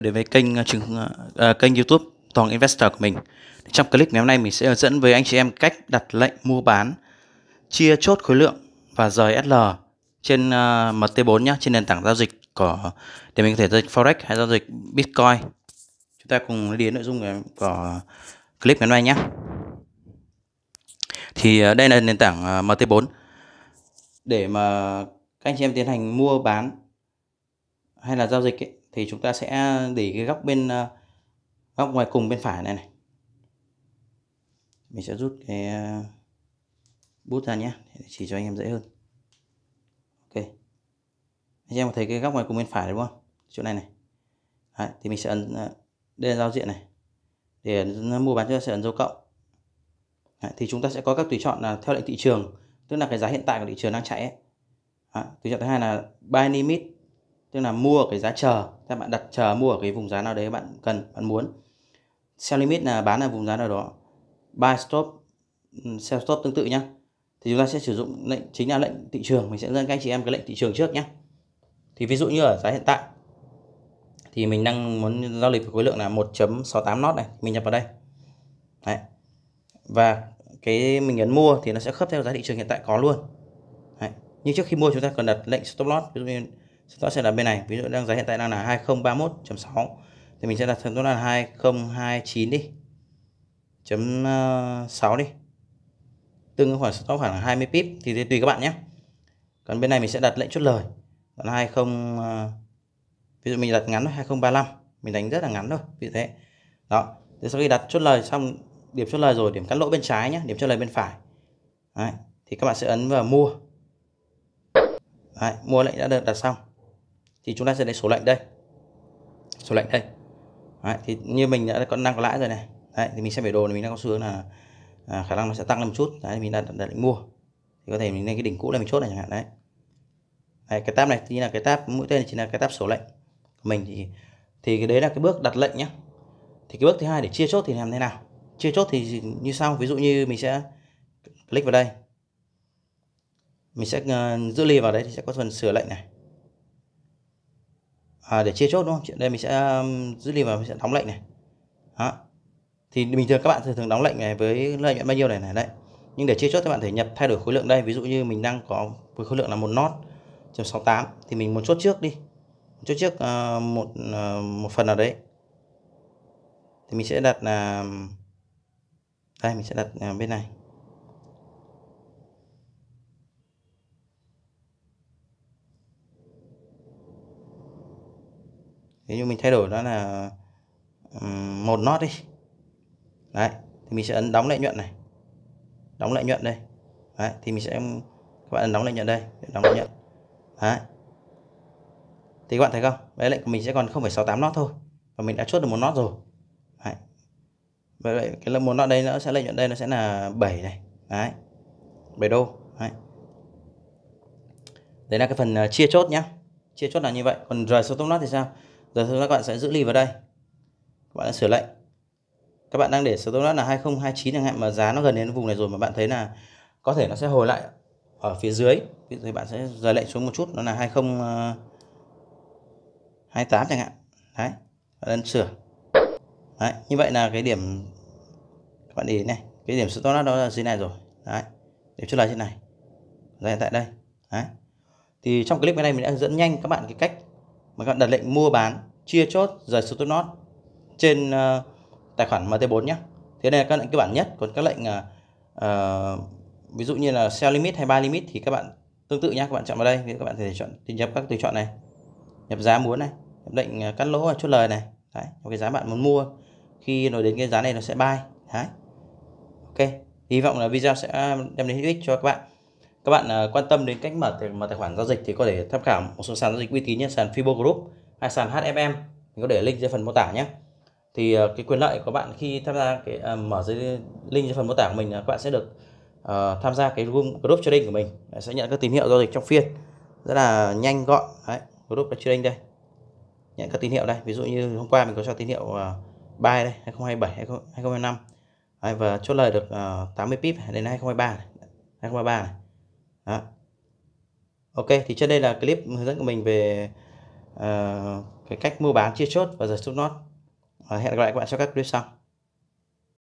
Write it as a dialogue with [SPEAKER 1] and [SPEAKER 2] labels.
[SPEAKER 1] đến với kênh uh, kênh YouTube Toàn Investor của mình. Trong clip ngày hôm nay mình sẽ hướng dẫn với anh chị em cách đặt lệnh mua bán chia chốt khối lượng và rời SL trên uh, MT4 nhé, trên nền tảng giao dịch của để mình có thể giao dịch Forex hay giao dịch Bitcoin. Chúng ta cùng đến nội dung của clip ngày hôm nay nhé. Thì uh, đây là nền tảng uh, MT4 để mà các anh chị em tiến hành mua bán hay là giao dịch ấy, thì chúng ta sẽ để cái góc bên ờ, góc ngoài cùng bên phải này này mình sẽ rút cái ờ, bút ra nhé chỉ cho anh em dễ hơn ok anh em có thấy cái góc ngoài cùng bên phải đúng không chỗ này này Đấy, thì mình sẽ ấn ờ, đây là giao diện này để mua bán cho sẽ ấn dấu cộng Đấy, thì chúng ta sẽ có các tùy chọn là theo lệnh thị trường tức là cái giá hiện tại của thị trường đang chạy ấy. Đấy, tùy chọn thứ hai là buy limit tức là mua ở cái giá chờ các bạn đặt chờ mua ở cái vùng giá nào đấy bạn cần bạn muốn sell limit là bán ở vùng giá nào đó buy stop sell stop tương tự nhá thì chúng ta sẽ sử dụng lệnh chính là lệnh thị trường mình sẽ dẫn các anh chị em cái lệnh thị trường trước nhé thì ví dụ như ở giá hiện tại thì mình đang muốn giao dịch với khối lượng là 1.68 nót này mình nhập vào đây Đấy. và cái mình nhấn mua thì nó sẽ khớp theo giá thị trường hiện tại có luôn Đấy. nhưng trước khi mua chúng ta cần đặt lệnh stop loss ví dụ như nó sẽ là bên này ví dụ đang giá hiện tại đang là 2031.6 thì mình sẽ đặt nó là 2029 đi chấm 6 ờ, đi tương ứng khoảng nó khoảng 20 pip thì tùy các bạn nhé còn bên này mình sẽ đặt lệnh chốt lời còn 20 ờ, ví dụ mình đặt ngắn 2035 mình đánh rất là ngắn thôi vì thế đó thì sau khi đặt chốt lời xong điểm chốt lời rồi điểm cắt lỗ bên trái nhé điểm chốt lời bên phải Đấy. thì các bạn sẽ ấn vào mua Đấy, mua lệnh đã được đặt xong thì chúng ta sẽ lấy số lệnh đây số lệnh đây Đấy, thì như mình đã có đang có lãi rồi này Đấy, thì mình xem biểu đồ thì mình đang có xu hướng là à, khả năng nó sẽ tăng lên một chút Đấy, mình đã đặt lệnh mua thì có thể mình lên cái đỉnh cũ này mình chốt này chẳng hạn đấy đấy, cái tab này thì là cái tab mũi tên chỉ là cái tab số lệnh của mình thì thì cái đấy là cái bước đặt lệnh nhé thì cái bước thứ hai để chia chốt thì làm thế nào chia chốt thì như sau ví dụ như mình sẽ click vào đây mình sẽ uh, giữ ly vào đấy thì sẽ có phần sửa lệnh này à, để chia chốt đúng không? Đây mình sẽ um, giữ liền và mình sẽ đóng lệnh này. Đó. Thì bình thường các bạn thường đóng lệnh này với lợi nhuận bao nhiêu này này đấy. Nhưng để chia chốt các bạn thể nhập thay đổi khối lượng đây, ví dụ như mình đang có với khối lượng là một nốt 68 thì mình muốn chốt trước đi. Chốt trước uh, một uh, một phần nào đấy. Thì mình sẽ đặt là um, uh, đây mình sẽ đặt uh, bên này nếu như mình thay đổi đó là ừ, một nốt đi đấy thì mình sẽ ấn đóng lợi nhuận này đóng lợi nhuận đây đấy thì mình sẽ các bạn ấn đóng lợi nhuận đây đóng lợi nhuận đấy thì các bạn thấy không đấy lại mình sẽ còn 0,68 nốt thôi và mình đã chốt được một nốt rồi đấy. vậy vậy cái một nốt đây nó sẽ lợi nhuận đây nó sẽ là 7 này đấy 7 đô đấy đấy là cái phần ờ, chia chốt nhá chia chốt là như vậy còn rời số tốc nốt thì sao rồi sau đó các bạn sẽ giữ lì vào đây. Các bạn sửa lệnh. Các bạn đang để stop loss là 2029 chẳng hạn mà giá nó gần đến vùng này rồi mà bạn thấy là có thể nó sẽ hồi lại ở phía dưới. Ví dụ bạn sẽ rời lệnh xuống một chút nó là 2028 ờ, chẳng hạn. Đấy, bạn ấn sửa. Đấy, như vậy là cái điểm các bạn để này, cái điểm stop loss đó là dưới này rồi. Đấy. Điểm chốt lời trên này. Đây tại đây. Đấy. Thì trong clip bên này mình đã dẫn nhanh các bạn cái cách mà các bạn đặt lệnh mua bán chia chốt rời stop loss trên uh, tài khoản MT4 nhé. Thế này là các lệnh cơ bản nhất, còn các lệnh uh, ví dụ như là sell limit hay buy limit thì các bạn tương tự nhé, các bạn chọn vào đây các bạn có thể chọn tìm nhập các tùy chọn này. Nhập giá muốn này, nhập lệnh cắt lỗ và chốt lời này. Đấy, cái giá bạn muốn mua khi nó đến cái giá này nó sẽ buy. Đấy. Ok, hy vọng là video sẽ đem đến hữu ích cho các bạn các bạn ờ, quan tâm đến cách mở tài, mở tài khoản giao dịch thì có thể tham khảo một số sàn giao dịch uy tín như sàn Fibo Group hay sàn HFM mình có để link dưới phần mô tả nhé thì ờ, cái quyền lợi của bạn khi tham gia cái uh, mở dưới link dưới phần mô tả của mình là các bạn sẽ được uh, tham gia cái group, group trading của mình sẽ nhận các tín hiệu giao dịch trong phiên rất là nhanh gọn Đấy, group trading đây nhận các tín hiệu đây ví dụ như hôm qua mình có cho tín hiệu uh, buy đây 2027 2025 Đấy, và chốt lời được uh, 80 pip đến 2023 này. 2023 này đó. Ok thì trên đây là clip hướng dẫn của mình về uh, cái cách mua bán chia chốt và giải stop loss. Uh, hẹn gặp lại các bạn trong các clip sau.